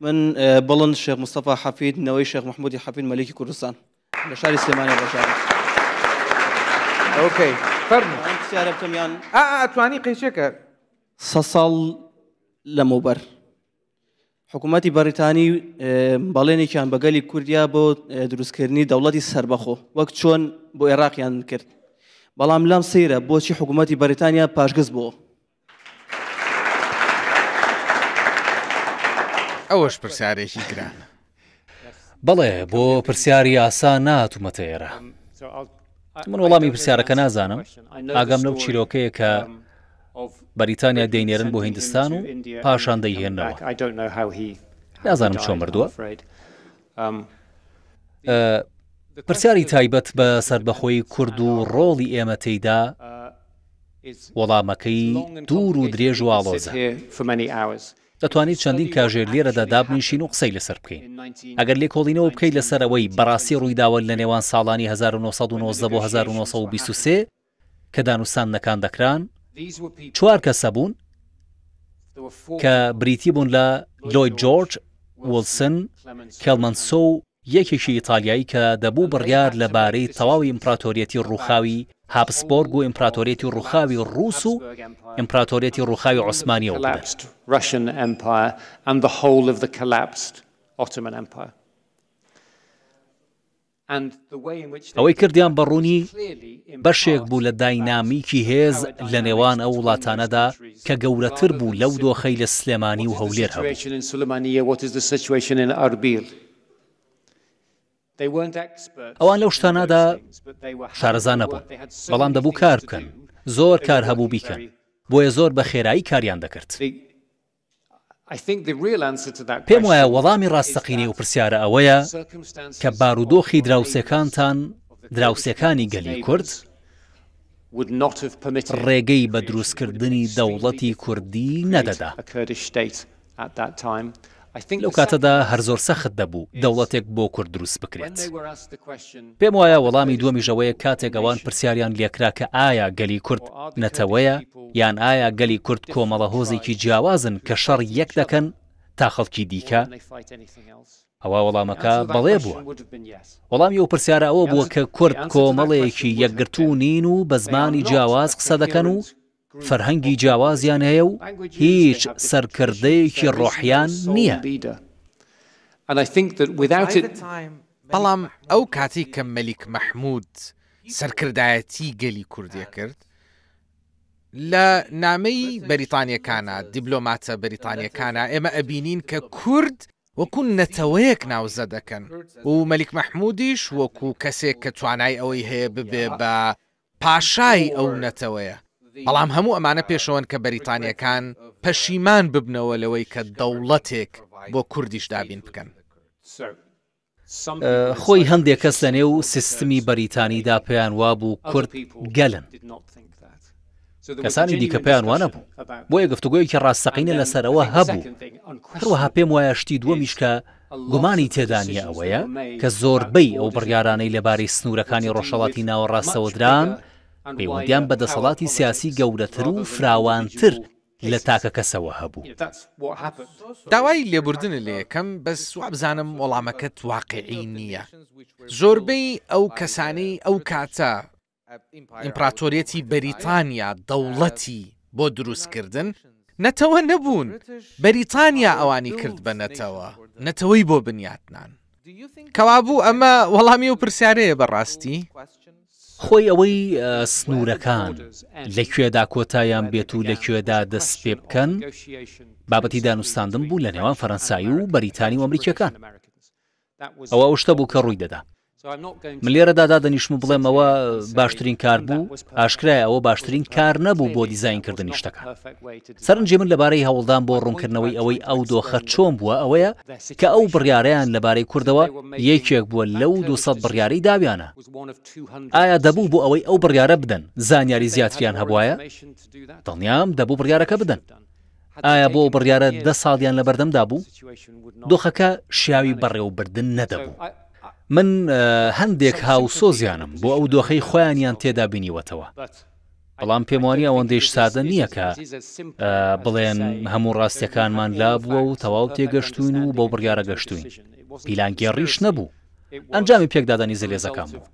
من بڵند شێخ مستەفا حەفید نەوەی شێخ مححمودی حەفید مەلکی کوردستان لە شاری سلێمانی ڕژار ئۆکەی فەرمسیارەتەمیان ئاتوانی قیچێکە سە ساڵ لەمەوبەر حکوومەتی بەریتانی بەڵێنێکیان بەگەلی کوردیا بۆ دروستکردنی دەوڵەتی سربەخۆ وەک چۆن بۆ عێراقیان کرد بەڵام لام سەیرە بۆچی حکوومەتی بەریتانیا پاشگز بووە ئەوەش پرسیارێکی گران. بەڵێ بۆ پرسیاری ئاسا ناتومەتە ئێرە. Um, من وەڵامی پرسیارەکە نازانم ئاگەم لەو چیرۆکەیە کە um, بەریتانیا دەینێرن بۆ هندستان و پاشان دەیهێنەوە نازانم چۆ مردووە um, uh, پرسیاری تایبەت بە سربەخۆی کورد و ڕۆڵی ئێمە تێیدا uh, وەڵامەکەی دوور و درێژ و ئاڵۆزە. دەتوانیت چەندین کاژێر لێرەدا دابنیشین و قسەی لەسەر بکەین ئەگەر لێ کۆڵینەوە بکەیت لەسەرەوەی بەڕاستی ڕوویداوە لە نێوان ساڵانی 1990 بۆ 1923 کە دانوستانەکان دەکران چوار کەسە بوون کە بریتی بوون لە لۆی جۆرج وڵسن کەلمەنسۆ و یەکێکی ئیتالیایی کە دەبوو بڕیار لەبارەی تەواوی ئیمپراتۆریەتی ڕووخاوی هابسبۆرگ و ئیمپراتۆریەتی ڕووخاوی ڕووس و ئیمپراتۆریەتی ڕووخاوی عوسمانیەوە Russian Empire and the whole of the collapsed Ottoman Empire. ئەوەی کردیان بەڕوونی بەشێک بوو لە داینامیکی هێز لە نێوان ئەو وڵاتانەدا کە گەورەتر بوو لەو دۆخەی لە سلێمانی و هەولێر هەبوو. ئەوان لەو شتانادا شارەزان نەبوو بەڵام دەبوو کار بکەن زۆر کار هەبوو بیکەن بۆیە زۆر بە خێرایی کاریان دەکرد پێم وایە وەڵامی ڕاستەقینەی و پرسیارە ئەوەیە کە بارودۆخی دراوسەکانتان دراوسەکانی گەلی کورد ڕێگەی بە دروستکردنی دەوڵەتی کوردی نەدەدا لەو کاتەدا هەر زۆر سەخت دەبوو دەوڵەتێک بۆ کورد دروست بکرێت پێم وایە وەڵامی دووەمیژەوەیە کاتێک ئەوان پرسیاریان لێکرا کە ئایا گەلی کورد نەتەوەیە یان ئایا گەلی کورد کۆمەڵە هۆزێکی جیاوازن کە شەڕ یەک دەکەن تا خەڵکی دیکە ئەوە وەڵامەکە بەڵێ بووە وەڵامی ئەو پرسیارە ئەوە بووە کە کورد کۆمەڵەیەکی یەکگرتو نین و بە زمانی جیاواز قسە دەکەن و فەرهەنگی جیاوازیان هەیە و هیچ سەرکردەیەکی ڕۆحیان نییە. بەڵام ئەو کاتی کە مەلیک مەحمود سەرکردایەتی گەلی کوردی کرد لە نامەی بەریتانیەکانە دیبلۆماتە بەریتانیەکانە ئێمە ئەبینین کە کورد وەکوون نەتەوەیەک ناوزە دەکەن و مەلیک مەحمودیش وەکوو کەسێک کە توانای ئەوەی هەیە ببێ بە پاشای ئەو نەتەوەیە بەڵام هەموو ئەمانە پێشەوەن کە بەریتانیەکان پەشیمان ببنەوە لەوەی کە دەوڵەتێک بۆ کوردیش دابین بکەن. خۆی هەندێک کەس لە نێو سیستمی بەریتانیدا پێیان وابوو کورد گەلن کەسانی دیکە پێیان وانە بوو بۆیە گفتوگویەکی ڕاستەقینە لەسەرەوە هەبوو هەروەها پێم وایە شتی دووەمیشکە گومانی تێدانیە ئەوەیە کە زۆربەی ئەو بڕیارانەی لەبارەی سنوورەکانی ڕۆژەڵاتی ناوەڕاستەوەدران پەیوەندیان بە دەسەڵاتی سیاسی گەورەتر و فراوانتر لە تاکە کەسەوە هەبوو داوای لێبوردن لە یەکەم بەس سوابزانم وەڵامەکەت واقعی نییە زۆربەی ئەو کەسانەی ئەو کاتە ئیمپراتۆریەتی بەریتانیا دەوڵەتی بۆ دروستکردن نەتەوە نەبوون بەریتانیا ئەوانی کرد بە نەتەوە نەتەوەی بۆ بنیاتنان کەوابوو ئەمە وەڵامی و پرسیارەیە بەڕاستی خۆی ئەوەی سنوورەکان لەکوێدا کۆتایان بێت و لەکوێدا دەست پێ بکەن بابەتی دانوستاندن بوو لە نێوان فەەنسایی و بەریتانی و ئەمریکیەکان ئەوە شتە بوو کە ڕووی دەدا ملێرەدا دادەنیشم و بڵێمەوە باشترین کار بوو ئاشکرای ئەوە باشترین کار نەبوو بۆ دیزینکردنی شتەکان سەرنجی من لەبارەی هەوڵدان بۆ ڕوونکردنەوەی ئەوەی ئەو دۆخە چۆن بووە ئەوەیە کە ئەو بڕیاریان لەبارەی کوردەوە یەکێک بووە لەو 200 بڕیاری داویانە ئایا دەبوو بۆ ئەوەی ئەو بڕیارە بدەن زانیاری زیاتریان هەبواە دڵنیام دەبوو بڕیارەکە بدەن ئایا بۆ بڕیارە دە ساڵیان لە بەردەمدا بوو دۆخەکە شیاوی بەڕێوەبردن نەدەبوو. من هەندێک هاوسۆزیانم بۆ ئەو دۆخەی خۆیانیان تێدا بینیوەتەوە بەڵام پێموانی ئەوەندەیش سادە نییە کە بڵێن هەموو ڕاستیەکانمان لا بووە و تەواو تێگەشتوین و بۆ بڕیاە گەشتوین پیلانگێ ڕیش نەبوو ئەنجامی پێکدادانی زلێزەکان بوو.